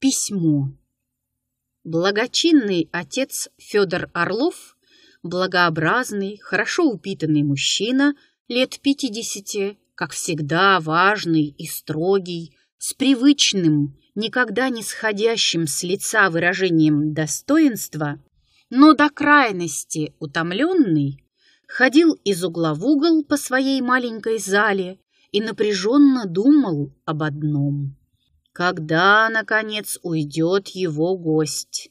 Письмо. Благочинный отец Федор Орлов, благообразный, хорошо упитанный мужчина лет пятидесяти, как всегда важный и строгий, с привычным, никогда не сходящим с лица выражением достоинства, но до крайности утомленный, ходил из угла в угол по своей маленькой зале и напряженно думал об одном. Когда, наконец, уйдет его гость?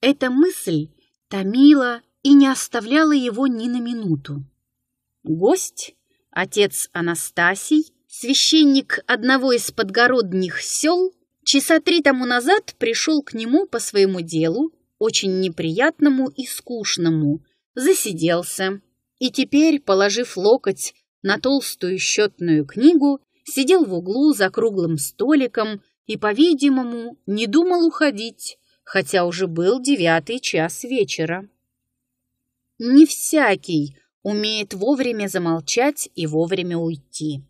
Эта мысль томила и не оставляла его ни на минуту. Гость, отец Анастасий, священник одного из подгородних сел, часа три тому назад пришел к нему по своему делу, очень неприятному и скучному, засиделся. И теперь, положив локоть на толстую счетную книгу, сидел в углу за круглым столиком и, по-видимому, не думал уходить, хотя уже был девятый час вечера. Не всякий умеет вовремя замолчать и вовремя уйти.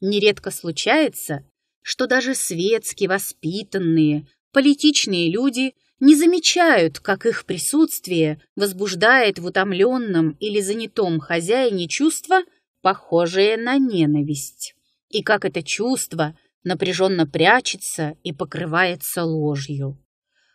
Нередко случается, что даже светски воспитанные, политичные люди не замечают, как их присутствие возбуждает в утомленном или занятом хозяине чувство, похожее на ненависть и как это чувство напряженно прячется и покрывается ложью.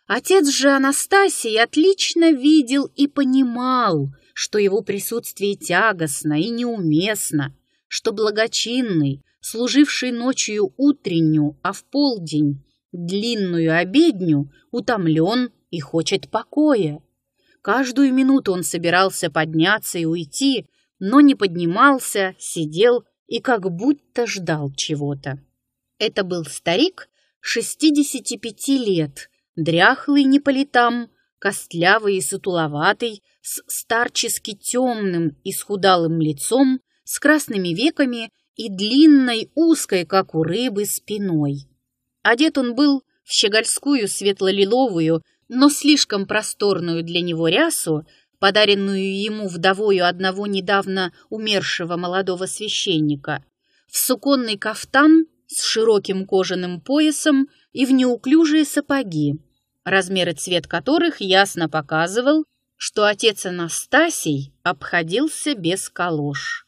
Отец же Анастасий отлично видел и понимал, что его присутствие тягостно и неуместно, что благочинный, служивший ночью утреннюю, а в полдень длинную обедню, утомлен и хочет покоя. Каждую минуту он собирался подняться и уйти, но не поднимался, сидел и как будто ждал чего-то. Это был старик 65 лет, дряхлый не по летам, костлявый и сутуловатый, с старчески темным и схудалым лицом, с красными веками и длинной узкой, как у рыбы, спиной. Одет он был в щегольскую светло-лиловую, но слишком просторную для него рясу подаренную ему вдовою одного недавно умершего молодого священника, в суконный кафтан с широким кожаным поясом и в неуклюжие сапоги, размер и цвет которых ясно показывал, что отец Анастасий обходился без колош.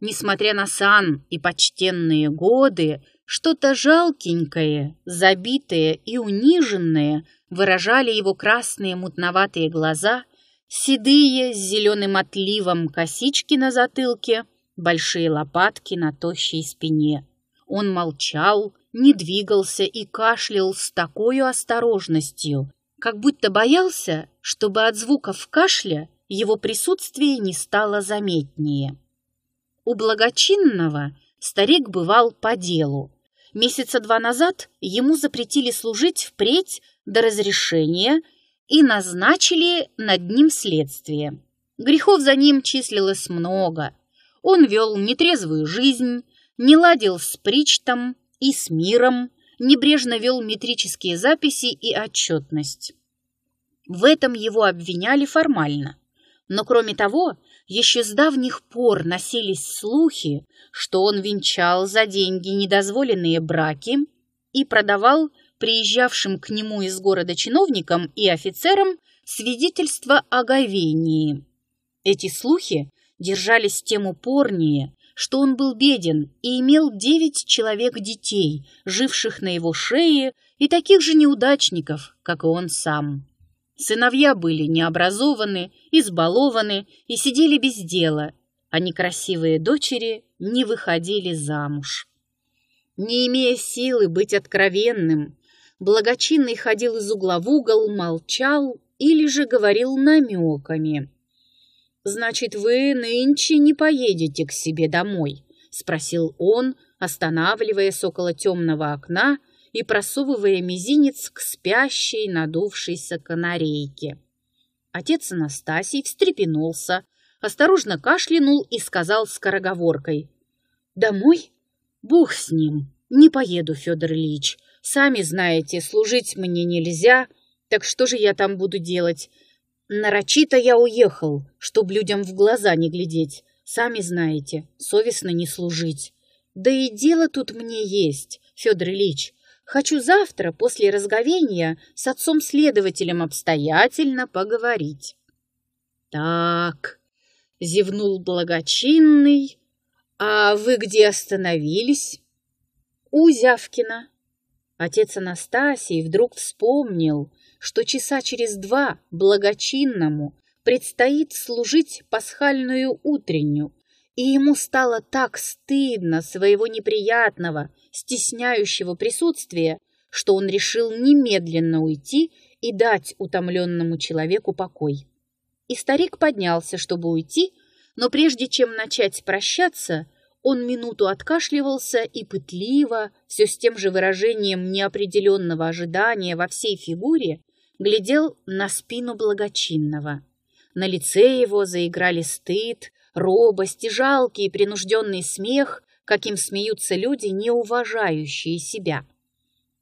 Несмотря на сан и почтенные годы, что-то жалкенькое, забитое и униженное выражали его красные мутноватые глаза – Седые с зеленым отливом косички на затылке, большие лопатки на тощей спине. Он молчал, не двигался и кашлял с такой осторожностью, как будто боялся, чтобы от звуков кашля его присутствие не стало заметнее. У благочинного старик бывал по делу. Месяца два назад ему запретили служить впредь до разрешения – и назначили над ним следствие. Грехов за ним числилось много. Он вел нетрезвую жизнь, не ладил с Причтом и с миром, небрежно вел метрические записи и отчетность. В этом его обвиняли формально. Но кроме того, еще с давних пор носились слухи, что он венчал за деньги недозволенные браки и продавал приезжавшим к нему из города чиновникам и офицерам свидетельство о говении. Эти слухи держались тем упорнее, что он был беден и имел девять человек детей, живших на его шее, и таких же неудачников, как и он сам. Сыновья были необразованы, избалованы и сидели без дела, а некрасивые дочери не выходили замуж. Не имея силы быть откровенным, благочинный ходил из угла в угол, молчал или же говорил намеками. «Значит, вы нынче не поедете к себе домой?» — спросил он, останавливаясь около темного окна и просовывая мизинец к спящей надувшейся канарейке. Отец Анастасий встрепенулся, осторожно кашлянул и сказал скороговоркой. «Домой? Бог с ним! Не поеду, Федор Ильич. Сами знаете, служить мне нельзя, так что же я там буду делать? Нарочито я уехал, чтоб людям в глаза не глядеть. Сами знаете, совестно не служить. Да и дело тут мне есть, Федор Ильич. Хочу завтра, после разговения, с отцом-следователем обстоятельно поговорить. Так, зевнул благочинный. А вы где остановились? У Зявкина. Отец Анастасий вдруг вспомнил, что часа через два благочинному предстоит служить пасхальную утреннюю, и ему стало так стыдно своего неприятного, стесняющего присутствия, что он решил немедленно уйти и дать утомленному человеку покой. И старик поднялся, чтобы уйти, но прежде чем начать прощаться, он минуту откашливался и пытливо, все с тем же выражением неопределенного ожидания во всей фигуре, глядел на спину благочинного. На лице его заиграли стыд, робость и жалкий принужденный смех, каким смеются люди, не уважающие себя.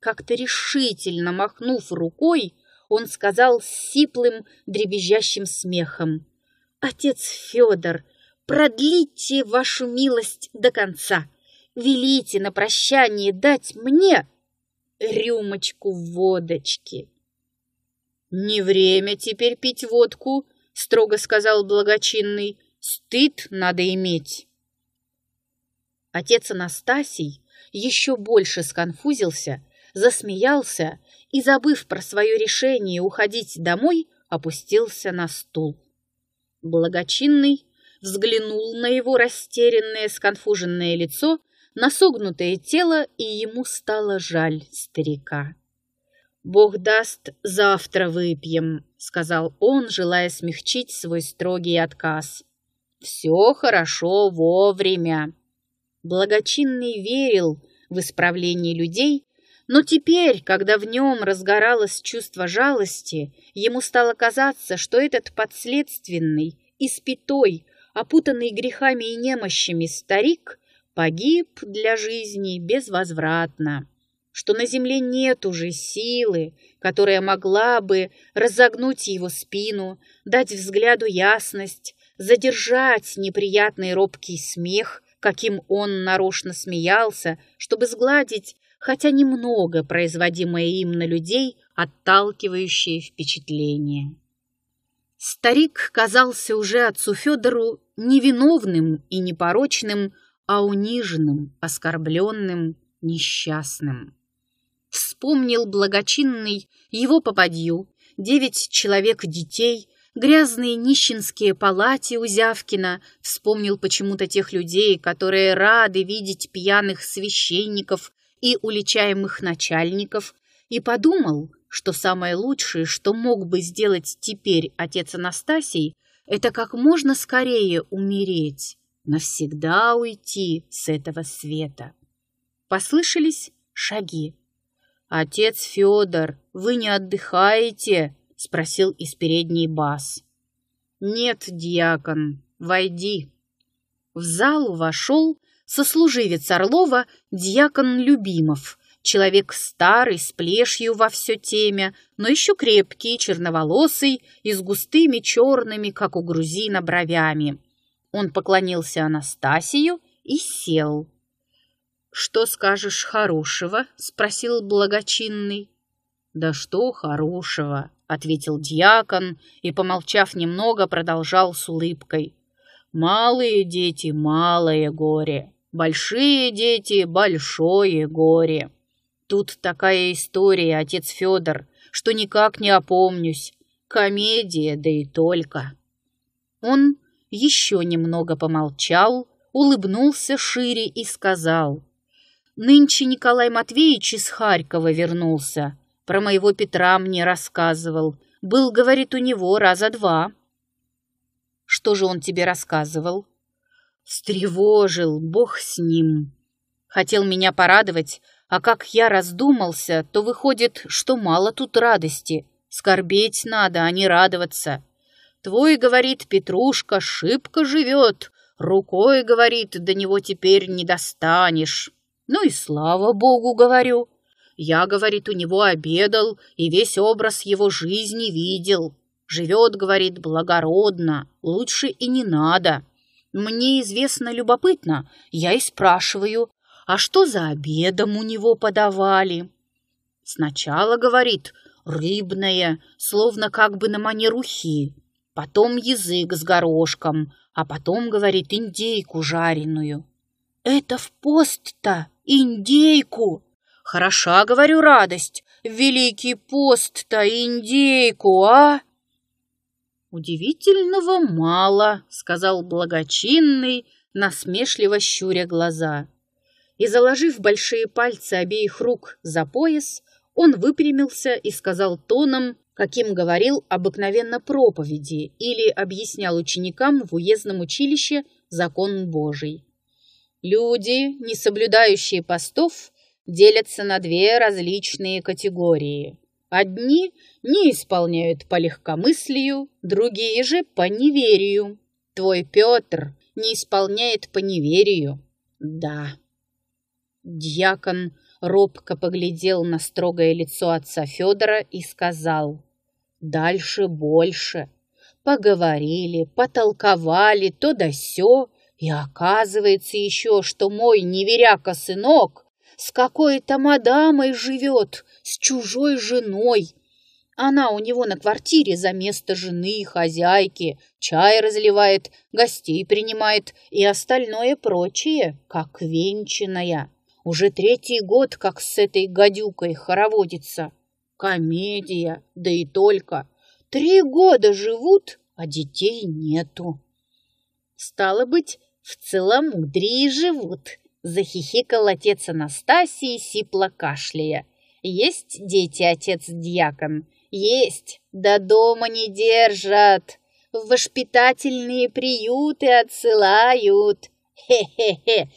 Как-то решительно махнув рукой, он сказал с сиплым, дребезжащим смехом. «Отец Федор, продлите вашу милость до конца. Велите на прощание дать мне рюмочку водочки. Не время теперь пить водку, строго сказал благочинный. Стыд надо иметь. Отец Анастасий еще больше сконфузился, засмеялся и, забыв про свое решение уходить домой, опустился на стул. Благочинный взглянул на его растерянное, сконфуженное лицо, на согнутое тело, и ему стало жаль старика. «Бог даст, завтра выпьем», — сказал он, желая смягчить свой строгий отказ. «Все хорошо вовремя». Благочинный верил в исправление людей, но теперь, когда в нем разгоралось чувство жалости, ему стало казаться, что этот подследственный, испятой, опутанный грехами и немощами старик погиб для жизни безвозвратно, что на земле нет уже силы, которая могла бы разогнуть его спину, дать взгляду ясность, задержать неприятный робкий смех, каким он нарочно смеялся, чтобы сгладить хотя немного производимое им на людей отталкивающее впечатление. Старик казался уже отцу Федору невиновным и непорочным, а униженным, оскорбленным, несчастным. Вспомнил благочинный его попадью, девять человек детей, грязные нищенские палати у Зявкина, вспомнил почему-то тех людей, которые рады видеть пьяных священников и уличаемых начальников, и подумал, что самое лучшее, что мог бы сделать теперь отец Анастасий, это как можно скорее умереть, навсегда уйти с этого света. Послышались шаги. «Отец Федор, вы не отдыхаете?» — спросил из передней бас. «Нет, дьякон, войди». В зал вошел сослуживец Орлова, дьякон Любимов — Человек старый, с плешью во все темя, но еще крепкий, черноволосый и с густыми черными, как у грузина, бровями. Он поклонился Анастасию и сел. «Что скажешь хорошего?» — спросил благочинный. «Да что хорошего?» — ответил дьякон и, помолчав немного, продолжал с улыбкой. «Малые дети — малое горе, большие дети — большое горе». Тут такая история, отец Федор, что никак не опомнюсь. Комедия, да и только. Он еще немного помолчал, улыбнулся шире и сказал. «Нынче Николай Матвеевич из Харькова вернулся. Про моего Петра мне рассказывал. Был, говорит, у него раза два». «Что же он тебе рассказывал?» «Встревожил, бог с ним. Хотел меня порадовать, а как я раздумался, то выходит, что мало тут радости. Скорбеть надо, а не радоваться. Твой, говорит, Петрушка шибко живет, рукой, говорит, до него теперь не достанешь. Ну и слава богу, говорю. Я, говорит, у него обедал и весь образ его жизни видел. Живет, говорит, благородно, лучше и не надо. Мне известно любопытно, я и спрашиваю, а что за обедом у него подавали. Сначала, говорит, рыбное, словно как бы на манер ухи, потом язык с горошком, а потом, говорит, индейку жареную. Это в пост-то, индейку! Хороша, говорю, радость, великий пост-то, индейку, а? «Удивительного мало», — сказал благочинный, насмешливо щуря глаза и, заложив большие пальцы обеих рук за пояс, он выпрямился и сказал тоном, каким говорил обыкновенно проповеди или объяснял ученикам в уездном училище закон Божий. Люди, не соблюдающие постов, делятся на две различные категории. Одни не исполняют по легкомыслию, другие же по неверию. Твой Петр не исполняет по неверию. Да, Дьякон робко поглядел на строгое лицо отца Федора и сказал «Дальше больше». Поговорили, потолковали, то да сё, и оказывается еще, что мой неверяка-сынок с какой-то мадамой живет, с чужой женой. Она у него на квартире за место жены и хозяйки, чай разливает, гостей принимает и остальное прочее, как венчаная. Уже третий год, как с этой гадюкой хороводится. Комедия, да и только. Три года живут, а детей нету. Стало быть, в целом мудрее живут, захихикал отец Анастасии, сипло кашляя. Есть дети, отец-дьякон? Есть, да дома не держат. В воспитательные приюты отсылают. Хе-хе-хе,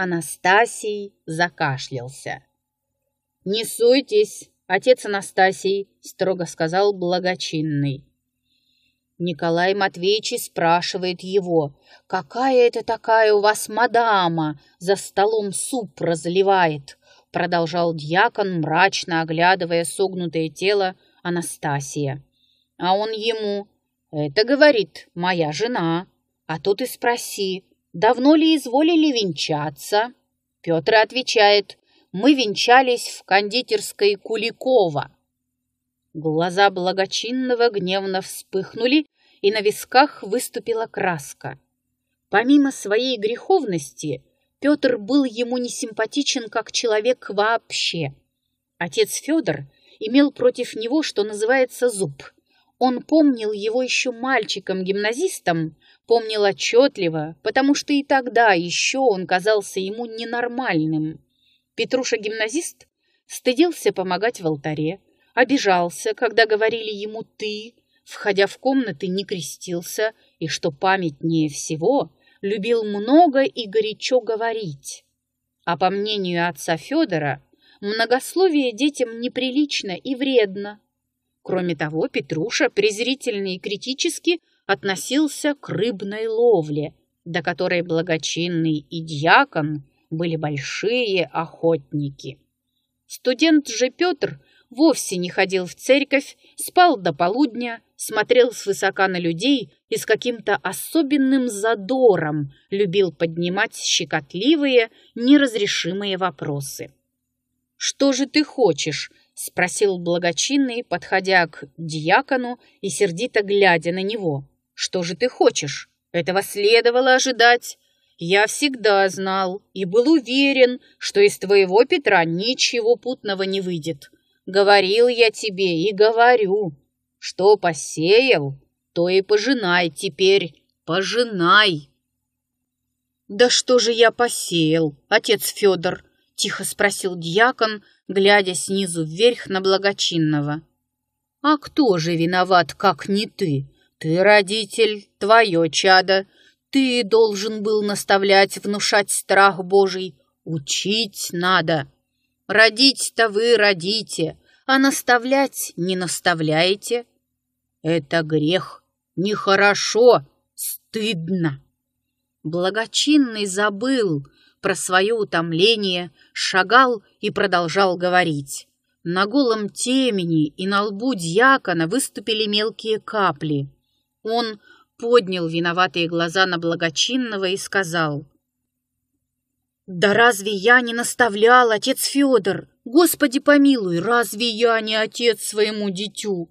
Анастасий закашлялся. «Не суйтесь, отец Анастасий», — строго сказал благочинный. Николай Матвеевич спрашивает его, «Какая это такая у вас мадама за столом суп разливает?» Продолжал дьякон, мрачно оглядывая согнутое тело Анастасия. А он ему, «Это, — говорит, — моя жена, а тут и спроси, давно ли изволили венчаться?» Петр отвечает, «Мы венчались в кондитерской Куликова». Глаза благочинного гневно вспыхнули, и на висках выступила краска. Помимо своей греховности, Петр был ему несимпатичен как человек вообще. Отец Федор имел против него, что называется, зуб – он помнил его еще мальчиком-гимназистом, помнил отчетливо, потому что и тогда еще он казался ему ненормальным. Петруша-гимназист стыдился помогать в алтаре, обижался, когда говорили ему «ты», входя в комнаты, не крестился, и, что памятнее всего, любил много и горячо говорить. А по мнению отца Федора, многословие детям неприлично и вредно – Кроме того, Петруша презрительно и критически относился к рыбной ловле, до которой благочинный и дьякон были большие охотники. Студент же Петр вовсе не ходил в церковь, спал до полудня, смотрел свысока на людей и с каким-то особенным задором любил поднимать щекотливые, неразрешимые вопросы. «Что же ты хочешь?» спросил благочинный, подходя к диакону и сердито глядя на него. «Что же ты хочешь? Этого следовало ожидать. Я всегда знал и был уверен, что из твоего Петра ничего путного не выйдет. Говорил я тебе и говорю, что посеял, то и пожинай теперь, пожинай!» «Да что же я посеял, отец Федор?» — тихо спросил дьякон, — глядя снизу вверх на благочинного. «А кто же виноват, как не ты? Ты родитель, твое чадо. Ты должен был наставлять, внушать страх Божий. Учить надо. Родить-то вы родите, а наставлять не наставляете. Это грех, нехорошо, стыдно». Благочинный забыл, про свое утомление, шагал и продолжал говорить. На голом темени и на лбу дьякона выступили мелкие капли. Он поднял виноватые глаза на благочинного и сказал. «Да разве я не наставлял, отец Федор? Господи помилуй, разве я не отец своему дитю?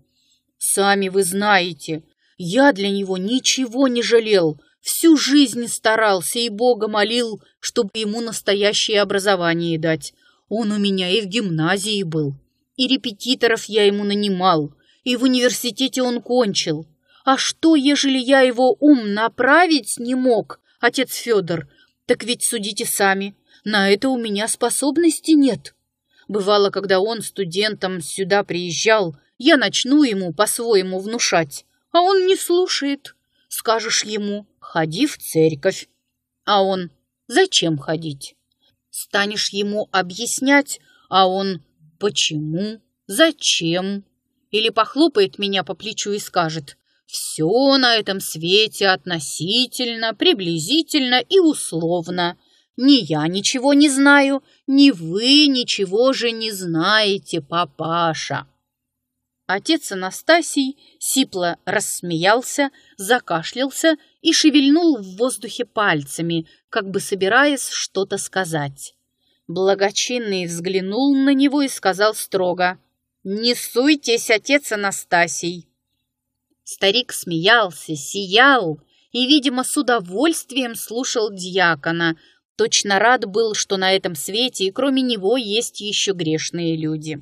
Сами вы знаете, я для него ничего не жалел, Всю жизнь старался и Бога молил, чтобы ему настоящее образование дать. Он у меня и в гимназии был. И репетиторов я ему нанимал, и в университете он кончил. А что, ежели я его ум направить не мог, отец Федор? Так ведь судите сами, на это у меня способности нет. Бывало, когда он студентом сюда приезжал, я начну ему по-своему внушать, а он не слушает. Скажешь ему, «Ходи в церковь». А он «Зачем ходить?» Станешь ему объяснять, а он «Почему? Зачем?» Или похлопает меня по плечу и скажет «Все на этом свете относительно, приблизительно и условно». Ни я ничего не знаю, ни вы ничего же не знаете, папаша. Отец Анастасий сипло рассмеялся, закашлялся и шевельнул в воздухе пальцами, как бы собираясь что-то сказать. Благочинный взглянул на него и сказал строго «Не суйтесь, отец Анастасий!» Старик смеялся, сиял и, видимо, с удовольствием слушал дьякона, точно рад был, что на этом свете и кроме него есть еще грешные люди.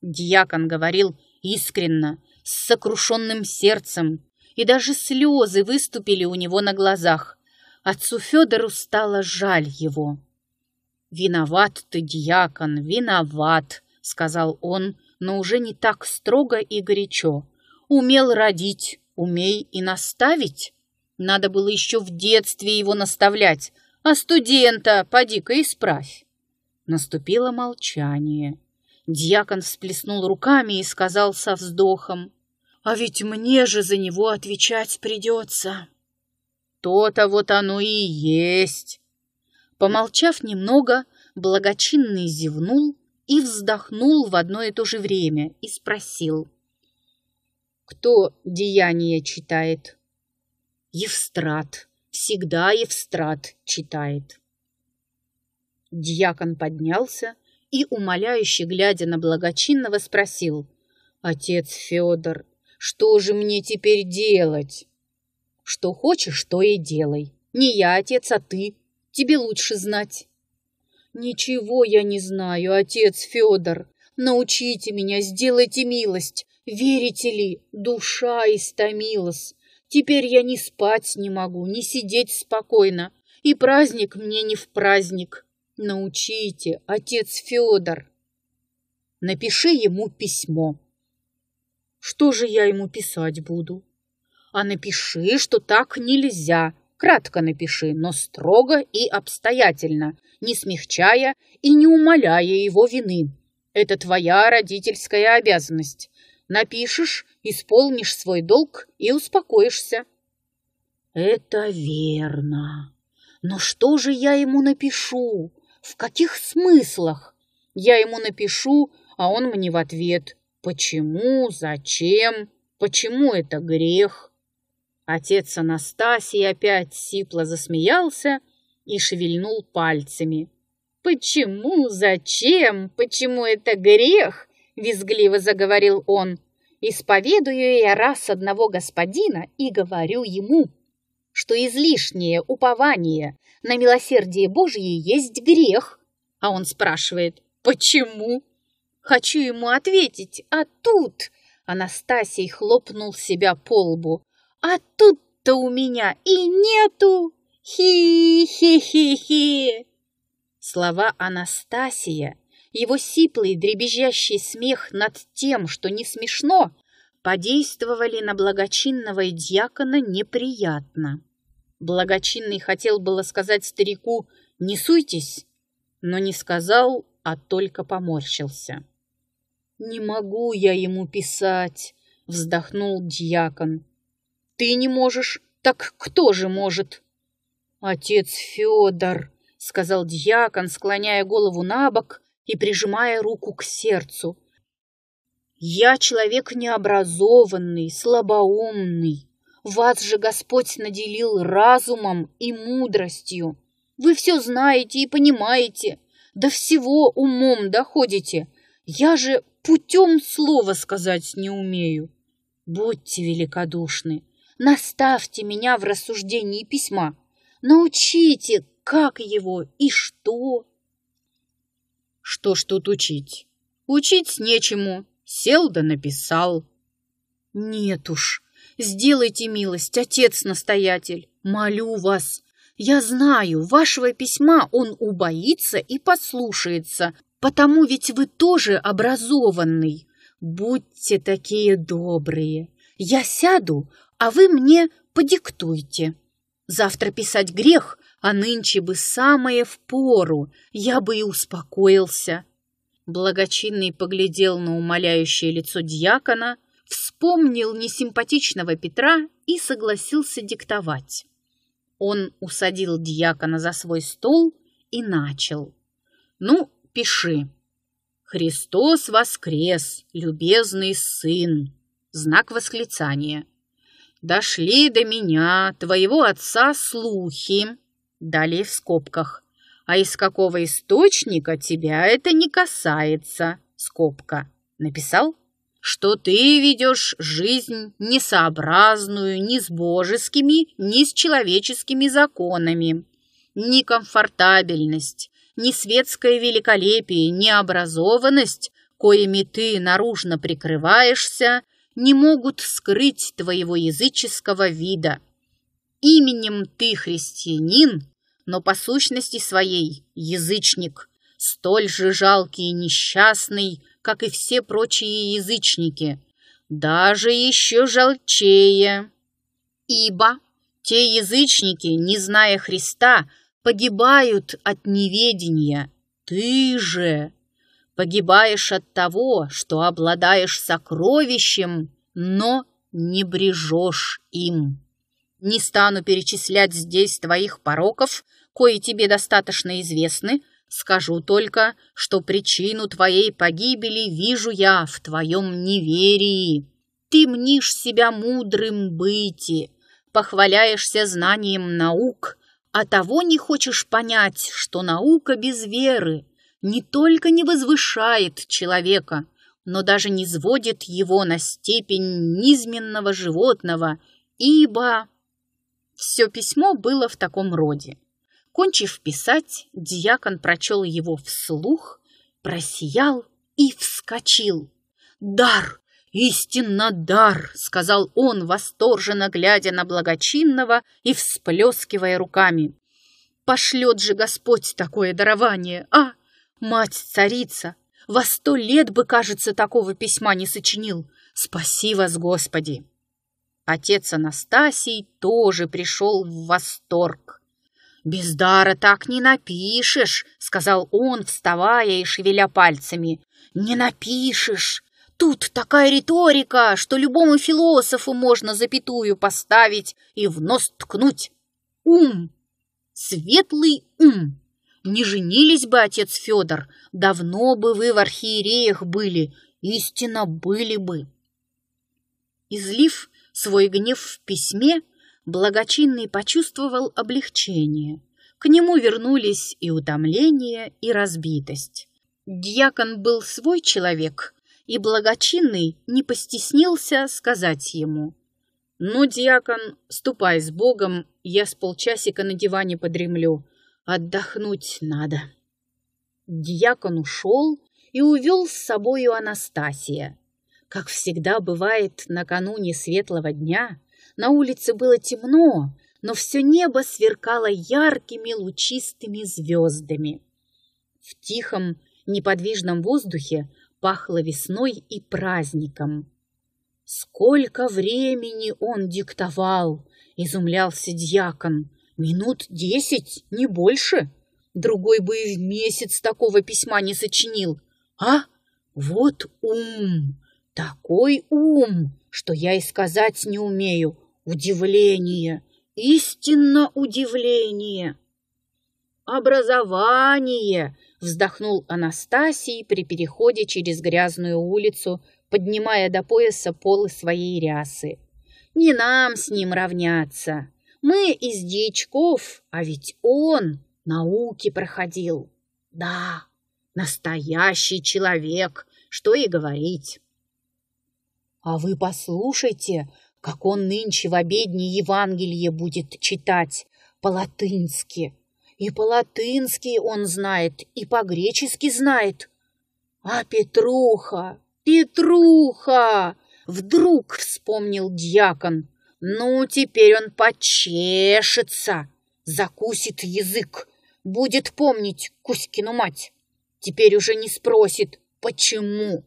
Дьякон говорил искренно, с сокрушенным сердцем, и даже слезы выступили у него на глазах. Отцу Федору стало жаль его. «Виноват ты, дьякон, виноват», — сказал он, но уже не так строго и горячо. «Умел родить, умей и наставить. Надо было еще в детстве его наставлять, а студента поди-ка исправь». Наступило молчание. Дьякон всплеснул руками и сказал со вздохом, «А ведь мне же за него отвечать придется». «То-то вот оно и есть!» Помолчав немного, благочинный зевнул и вздохнул в одно и то же время и спросил, «Кто деяние читает?» «Евстрат. Всегда Евстрат читает». Дьякон поднялся и, умоляюще глядя на благочинного, спросил. «Отец Федор, что же мне теперь делать?» «Что хочешь, то и делай. Не я, отец, а ты. Тебе лучше знать». «Ничего я не знаю, отец Федор. Научите меня, сделайте милость. Верите ли, душа истомилась. Теперь я не спать не могу, не сидеть спокойно. И праздник мне не в праздник. Научите, отец Федор. Напиши ему письмо. Что же я ему писать буду? А напиши, что так нельзя. Кратко напиши, но строго и обстоятельно, не смягчая и не умаляя его вины. Это твоя родительская обязанность. Напишешь, исполнишь свой долг и успокоишься. Это верно. Но что же я ему напишу? В каких смыслах? Я ему напишу, а он мне в ответ. Почему? Зачем? Почему это грех? Отец Анастасий опять сипло засмеялся и шевельнул пальцами. «Почему? Зачем? Почему это грех?» — визгливо заговорил он. «Исповедую я раз одного господина и говорю ему, что излишнее упование на милосердие Божье есть грех. А он спрашивает, почему? Хочу ему ответить, а тут... Анастасий хлопнул себя по лбу. А тут-то у меня и нету! Хи-хи-хи-хи! Слова Анастасия, его сиплый дребезжащий смех над тем, что не смешно, подействовали на благочинного дьякона неприятно. Благочинный хотел было сказать старику «не суйтесь», но не сказал, а только поморщился. «Не могу я ему писать», — вздохнул дьякон. «Ты не можешь, так кто же может?» «Отец Федор», — сказал дьякон, склоняя голову на бок и прижимая руку к сердцу. Я человек необразованный, слабоумный. Вас же Господь наделил разумом и мудростью. Вы все знаете и понимаете, до всего умом доходите. Я же путем слова сказать не умею. Будьте великодушны, наставьте меня в рассуждении письма, научите, как его и что. Что ж тут учить? Учить нечему, Сел да написал. Нет уж, сделайте милость, отец-настоятель, молю вас. Я знаю, вашего письма он убоится и послушается, потому ведь вы тоже образованный. Будьте такие добрые. Я сяду, а вы мне подиктуйте. Завтра писать грех, а нынче бы самое впору, я бы и успокоился. Благочинный поглядел на умоляющее лицо дьякона, вспомнил несимпатичного Петра и согласился диктовать. Он усадил дьякона за свой стол и начал. «Ну, пиши. Христос воскрес, любезный сын!» Знак восклицания. «Дошли до меня, твоего отца, слухи!» Далее в скобках а из какого источника тебя это не касается, скобка. Написал, что ты ведешь жизнь несообразную ни с божескими, ни с человеческими законами. Ни комфортабельность, ни светское великолепие, ни образованность, коими ты наружно прикрываешься, не могут скрыть твоего языческого вида. Именем ты христианин, но по сущности своей язычник, столь же жалкий и несчастный, как и все прочие язычники, даже еще жалчее. Ибо те язычники, не зная Христа, погибают от неведения. Ты же погибаешь от того, что обладаешь сокровищем, но не брежешь им. Не стану перечислять здесь твоих пороков, кои тебе достаточно известны, скажу только, что причину твоей погибели вижу я в твоем неверии. Ты мнишь себя мудрым быти, похваляешься знанием наук, а того не хочешь понять, что наука без веры не только не возвышает человека, но даже не сводит его на степень низменного животного, ибо все письмо было в таком роде. Кончив писать, диакон прочел его вслух, просиял и вскочил. «Дар! Истинно дар!» — сказал он, восторженно глядя на благочинного и всплескивая руками. «Пошлет же Господь такое дарование, а? Мать-царица! Во сто лет бы, кажется, такого письма не сочинил. Спаси вас, Господи!» Отец Анастасий тоже пришел в восторг. «Без дара так не напишешь», — сказал он, вставая и шевеля пальцами. «Не напишешь! Тут такая риторика, что любому философу можно запятую поставить и в нос ткнуть. Ум! Светлый ум!» Не женились бы, отец Федор, давно бы вы в архиереях были, истинно были бы. Излив Свой гнев в письме благочинный почувствовал облегчение. К нему вернулись и утомление, и разбитость. Дьякон был свой человек, и благочинный не постеснился сказать ему. «Ну, дьякон, ступай с Богом, я с полчасика на диване подремлю. Отдохнуть надо». Дьякон ушел и увел с собою Анастасия. Как всегда бывает накануне светлого дня, на улице было темно, но все небо сверкало яркими лучистыми звездами. В тихом, неподвижном воздухе пахло весной и праздником. «Сколько времени он диктовал!» — изумлялся дьякон. «Минут десять, не больше. Другой бы и в месяц такого письма не сочинил. А? Вот ум! Такой ум, что я и сказать не умею. Удивление, истинно удивление. Образование, вздохнул Анастасий при переходе через грязную улицу, поднимая до пояса полы своей рясы. Не нам с ним равняться. Мы из дьячков, а ведь он науки проходил. Да, настоящий человек, что и говорить. А вы послушайте, как он нынче в обедне Евангелие будет читать по-латынски. И по-латынски он знает, и по-гречески знает. А Петруха, Петруха! Вдруг вспомнил дьякон. Ну, теперь он почешется, закусит язык, будет помнить Кузькину мать. Теперь уже не спросит, почему.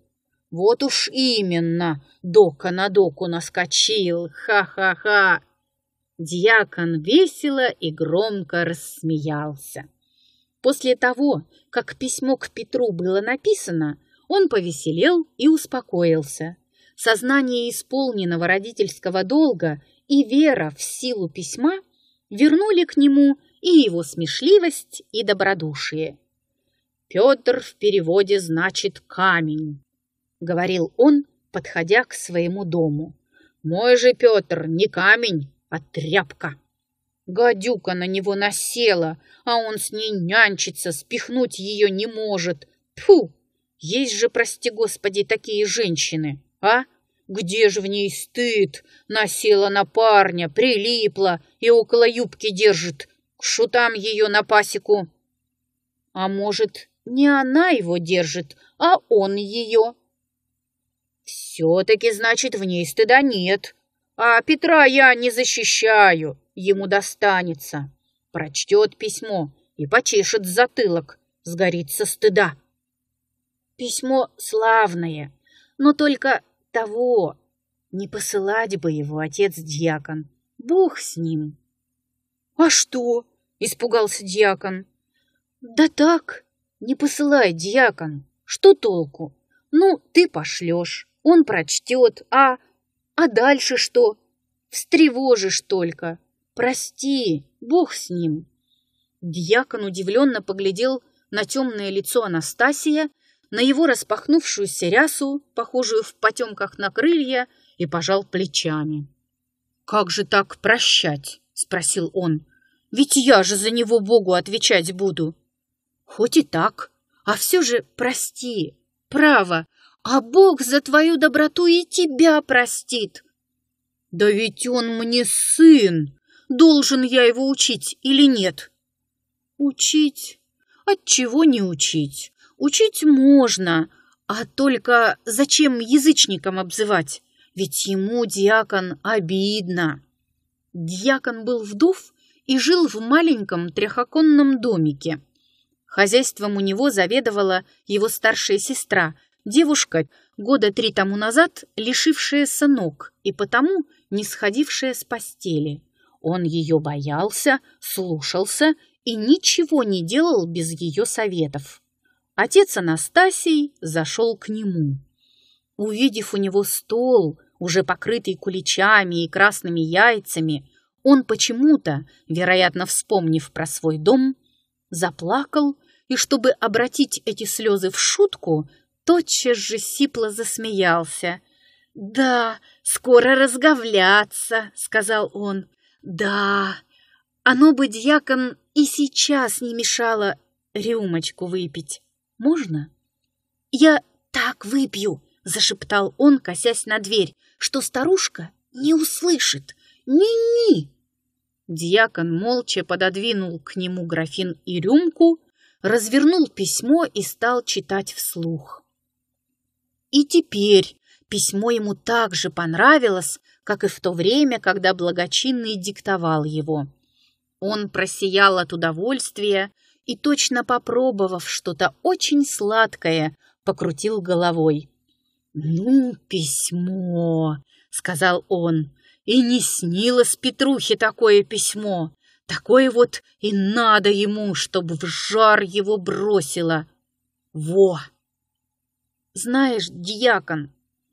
Вот уж именно, дока на доку наскочил, ха-ха-ха. Дьякон весело и громко рассмеялся. После того, как письмо к Петру было написано, он повеселел и успокоился. Сознание исполненного родительского долга и вера в силу письма вернули к нему и его смешливость и добродушие. Петр в переводе значит «камень», — говорил он, подходя к своему дому. «Мой же Петр не камень, а тряпка!» Гадюка на него насела, а он с ней нянчится, спихнуть ее не может. Тьфу! Есть же, прости господи, такие женщины, а? Где же в ней стыд? Насела на парня, прилипла и около юбки держит. К шутам ее на пасеку. А может, не она его держит, а он ее? Все-таки, значит, в ней стыда нет. А Петра я не защищаю, ему достанется. Прочтет письмо и почешет затылок, сгорит со стыда. Письмо славное, но только того. Не посылать бы его отец-дьякон. Бог с ним. «А что?» — испугался дьякон. «Да так, не посылай, дьякон. Что толку? Ну, ты пошлешь. Он прочтет, а... А дальше что? Встревожишь только. Прости, бог с ним. Дьякон удивленно поглядел на темное лицо Анастасия, на его распахнувшуюся рясу, похожую в потемках на крылья, и пожал плечами. «Как же так прощать?» — спросил он. «Ведь я же за него Богу отвечать буду». «Хоть и так, а все же прости. Право, а Бог за твою доброту и тебя простит. Да ведь он мне сын. Должен я его учить или нет? Учить? От чего не учить? Учить можно, а только зачем язычником обзывать? Ведь ему, диакон, обидно. Диакон был вдов и жил в маленьком трехоконном домике. Хозяйством у него заведовала его старшая сестра – Девушка, года три тому назад, лишившаяся ног и потому не сходившая с постели. Он ее боялся, слушался и ничего не делал без ее советов. Отец Анастасий зашел к нему. Увидев у него стол, уже покрытый куличами и красными яйцами, он почему-то, вероятно, вспомнив про свой дом, заплакал и, чтобы обратить эти слезы в шутку, тотчас же сипло засмеялся. «Да, скоро разговляться», — сказал он. «Да, оно бы дьякон и сейчас не мешало рюмочку выпить. Можно?» «Я так выпью», — зашептал он, косясь на дверь, «что старушка не услышит. Ни-ни!» Дьякон молча пододвинул к нему графин и рюмку, развернул письмо и стал читать вслух. И теперь письмо ему так же понравилось, как и в то время, когда благочинный диктовал его. Он просиял от удовольствия и, точно попробовав что-то очень сладкое, покрутил головой. «Ну, письмо!» — сказал он. «И не снилось Петрухе такое письмо! Такое вот и надо ему, чтобы в жар его бросило!» «Во!» Знаешь, дьякон,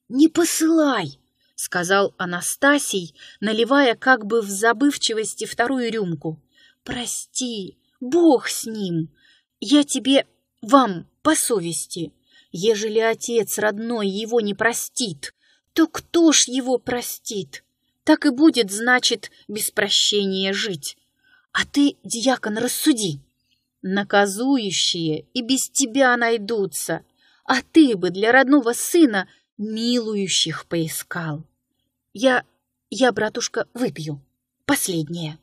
не посылай!» — сказал Анастасий, наливая как бы в забывчивости вторую рюмку. «Прости, Бог с ним! Я тебе, вам, по совести. Ежели отец родной его не простит, то кто ж его простит? Так и будет, значит, без прощения жить. А ты, дьякон, рассуди!» Наказующие и без тебя найдутся а ты бы для родного сына милующих поискал. Я, я, братушка, выпью. Последнее.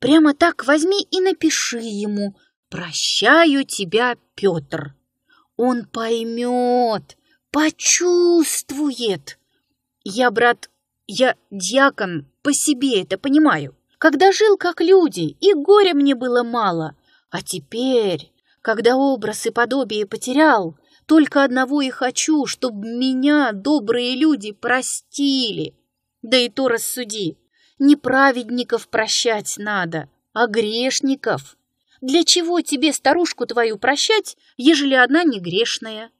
Прямо так возьми и напиши ему «Прощаю тебя, Петр». Он поймет, почувствует. Я, брат, я дьякон, по себе это понимаю. Когда жил как люди, и горя мне было мало. А теперь, когда образ и подобие потерял, только одного и хочу, чтобы меня добрые люди простили. Да и то рассуди. Не праведников прощать надо, а грешников. Для чего тебе старушку твою прощать, ежели она не грешная?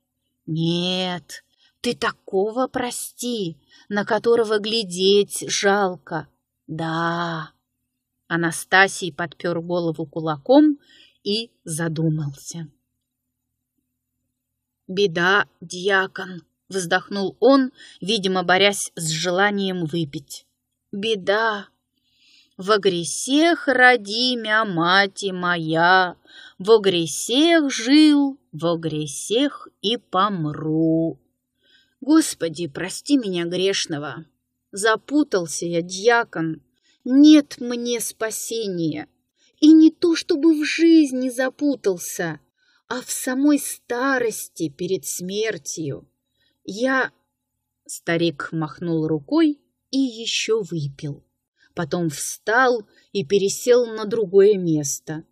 Нет, ты такого прости, на которого глядеть жалко. Да. Анастасий подпер голову кулаком и задумался. «Беда, дьякон!» — вздохнул он, видимо, борясь с желанием выпить. «Беда! Во гресех, родимя, мать моя, во гресех жил, во гресех и помру!» «Господи, прости меня грешного!» Запутался я, дьякон. Нет мне спасения. И не то, чтобы в жизни запутался, а в самой старости перед смертью. Я...» Старик махнул рукой и еще выпил. Потом встал и пересел на другое место.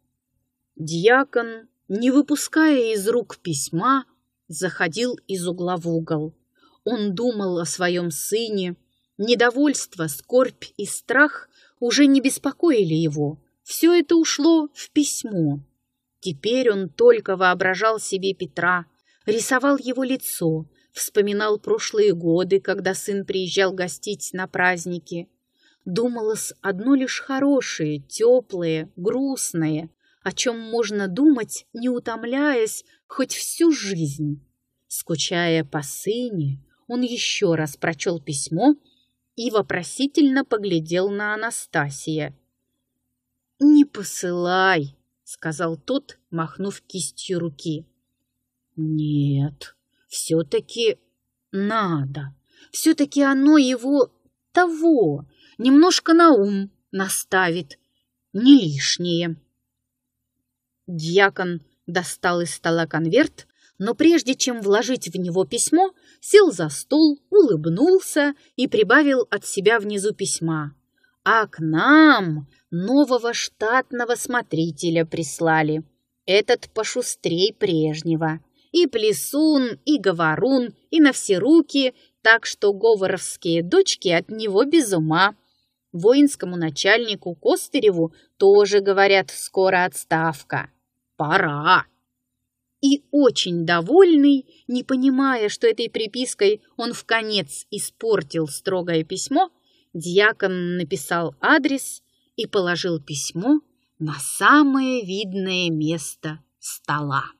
Дьякон, не выпуская из рук письма, заходил из угла в угол. Он думал о своем сыне. Недовольство, скорбь и страх уже не беспокоили его. Все это ушло в письмо. Теперь он только воображал себе Петра, рисовал его лицо, вспоминал прошлые годы, когда сын приезжал гостить на праздники. Думалось одно лишь хорошее, теплое, грустное, о чем можно думать, не утомляясь, хоть всю жизнь. Скучая по сыне, он еще раз прочел письмо и вопросительно поглядел на Анастасия. «Не посылай!» сказал тот, махнув кистью руки. Нет, все-таки надо. Все-таки оно его того, немножко на ум наставит, не лишнее. Дьякон достал из стола конверт, но прежде чем вложить в него письмо, сел за стол, улыбнулся и прибавил от себя внизу письма. «А к нам нового штатного смотрителя прислали. Этот пошустрей прежнего. И плесун, и говорун, и на все руки, так что говоровские дочки от него без ума. Воинскому начальнику Костыреву тоже, говорят, скоро отставка. Пора. И очень довольный, не понимая, что этой припиской он в конец испортил строгое письмо, дьякон написал адрес и положил письмо на самое видное место стола.